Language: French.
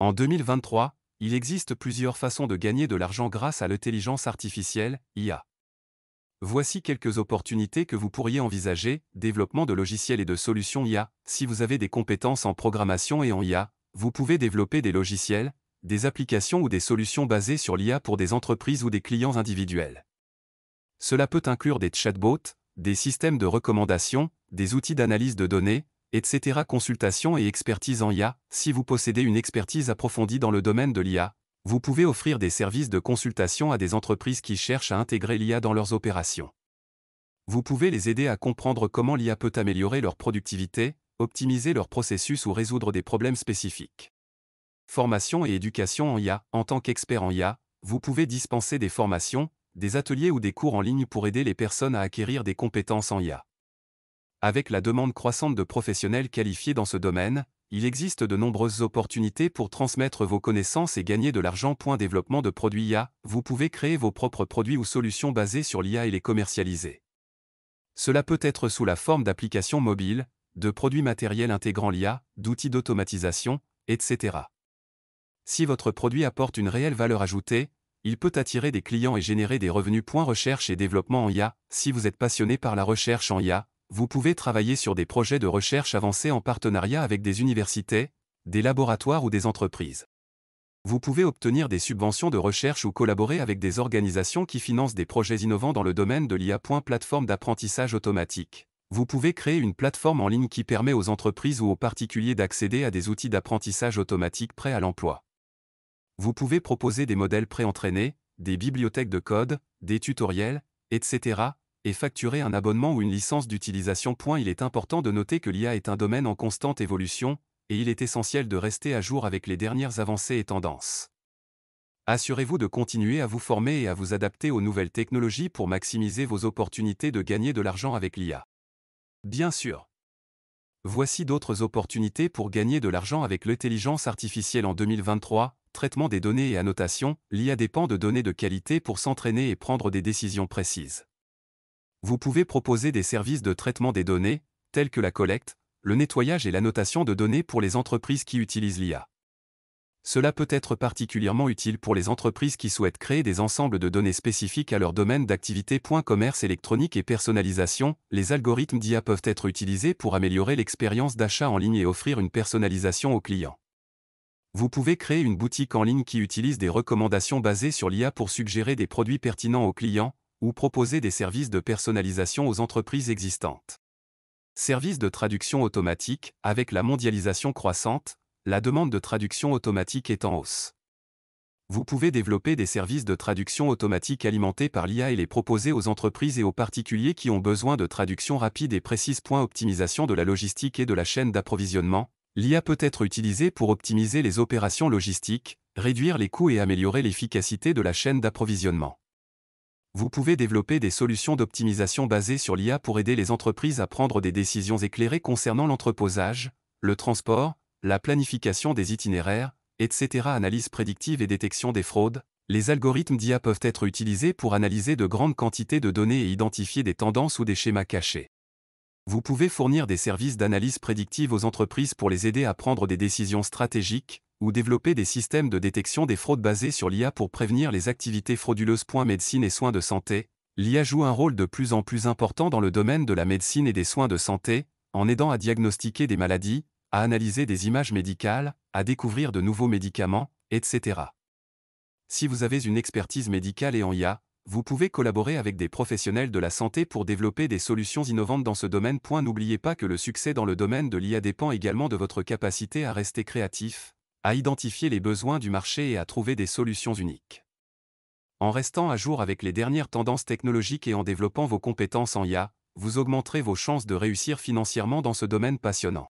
En 2023, il existe plusieurs façons de gagner de l'argent grâce à l'intelligence artificielle, IA. Voici quelques opportunités que vous pourriez envisager, développement de logiciels et de solutions IA. Si vous avez des compétences en programmation et en IA, vous pouvez développer des logiciels, des applications ou des solutions basées sur l'IA pour des entreprises ou des clients individuels. Cela peut inclure des chatbots, des systèmes de recommandation, des outils d'analyse de données, etc. Consultation et expertise en IA. Si vous possédez une expertise approfondie dans le domaine de l'IA, vous pouvez offrir des services de consultation à des entreprises qui cherchent à intégrer l'IA dans leurs opérations. Vous pouvez les aider à comprendre comment l'IA peut améliorer leur productivité, optimiser leur processus ou résoudre des problèmes spécifiques. Formation et éducation en IA. En tant qu'expert en IA, vous pouvez dispenser des formations, des ateliers ou des cours en ligne pour aider les personnes à acquérir des compétences en IA. Avec la demande croissante de professionnels qualifiés dans ce domaine, il existe de nombreuses opportunités pour transmettre vos connaissances et gagner de l'argent. développement de produits IA, vous pouvez créer vos propres produits ou solutions basées sur l'IA et les commercialiser. Cela peut être sous la forme d'applications mobiles, de produits matériels intégrant l'IA, d'outils d'automatisation, etc. Si votre produit apporte une réelle valeur ajoutée, il peut attirer des clients et générer des revenus. Recherche et développement en IA. Si vous êtes passionné par la recherche en IA, vous pouvez travailler sur des projets de recherche avancés en partenariat avec des universités, des laboratoires ou des entreprises. Vous pouvez obtenir des subventions de recherche ou collaborer avec des organisations qui financent des projets innovants dans le domaine de l'IA. Plateforme d'apprentissage automatique. Vous pouvez créer une plateforme en ligne qui permet aux entreprises ou aux particuliers d'accéder à des outils d'apprentissage automatique prêts à l'emploi. Vous pouvez proposer des modèles pré-entraînés, des bibliothèques de code, des tutoriels, etc., et facturer un abonnement ou une licence d'utilisation. Il est important de noter que l'IA est un domaine en constante évolution, et il est essentiel de rester à jour avec les dernières avancées et tendances. Assurez-vous de continuer à vous former et à vous adapter aux nouvelles technologies pour maximiser vos opportunités de gagner de l'argent avec l'IA. Bien sûr. Voici d'autres opportunités pour gagner de l'argent avec l'intelligence artificielle en 2023, traitement des données et annotation, l'IA dépend de données de qualité pour s'entraîner et prendre des décisions précises vous pouvez proposer des services de traitement des données, tels que la collecte, le nettoyage et l'annotation de données pour les entreprises qui utilisent l'IA. Cela peut être particulièrement utile pour les entreprises qui souhaitent créer des ensembles de données spécifiques à leur domaine d'activité. Commerce électronique et personnalisation, les algorithmes d'IA peuvent être utilisés pour améliorer l'expérience d'achat en ligne et offrir une personnalisation aux clients. Vous pouvez créer une boutique en ligne qui utilise des recommandations basées sur l'IA pour suggérer des produits pertinents aux clients, ou proposer des services de personnalisation aux entreprises existantes. Services de traduction automatique, avec la mondialisation croissante, la demande de traduction automatique est en hausse. Vous pouvez développer des services de traduction automatique alimentés par l'IA et les proposer aux entreprises et aux particuliers qui ont besoin de traduction rapide et précise. Point optimisation de la logistique et de la chaîne d'approvisionnement. L'IA peut être utilisée pour optimiser les opérations logistiques, réduire les coûts et améliorer l'efficacité de la chaîne d'approvisionnement vous pouvez développer des solutions d'optimisation basées sur l'IA pour aider les entreprises à prendre des décisions éclairées concernant l'entreposage, le transport, la planification des itinéraires, etc. Analyse prédictive et détection des fraudes. Les algorithmes d'IA peuvent être utilisés pour analyser de grandes quantités de données et identifier des tendances ou des schémas cachés. Vous pouvez fournir des services d'analyse prédictive aux entreprises pour les aider à prendre des décisions stratégiques, ou développer des systèmes de détection des fraudes basés sur l'IA pour prévenir les activités frauduleuses. Médecine et soins de santé, l'IA joue un rôle de plus en plus important dans le domaine de la médecine et des soins de santé, en aidant à diagnostiquer des maladies, à analyser des images médicales, à découvrir de nouveaux médicaments, etc. Si vous avez une expertise médicale et en IA, vous pouvez collaborer avec des professionnels de la santé pour développer des solutions innovantes dans ce domaine. N'oubliez pas que le succès dans le domaine de l'IA dépend également de votre capacité à rester créatif, à identifier les besoins du marché et à trouver des solutions uniques. En restant à jour avec les dernières tendances technologiques et en développant vos compétences en IA, vous augmenterez vos chances de réussir financièrement dans ce domaine passionnant.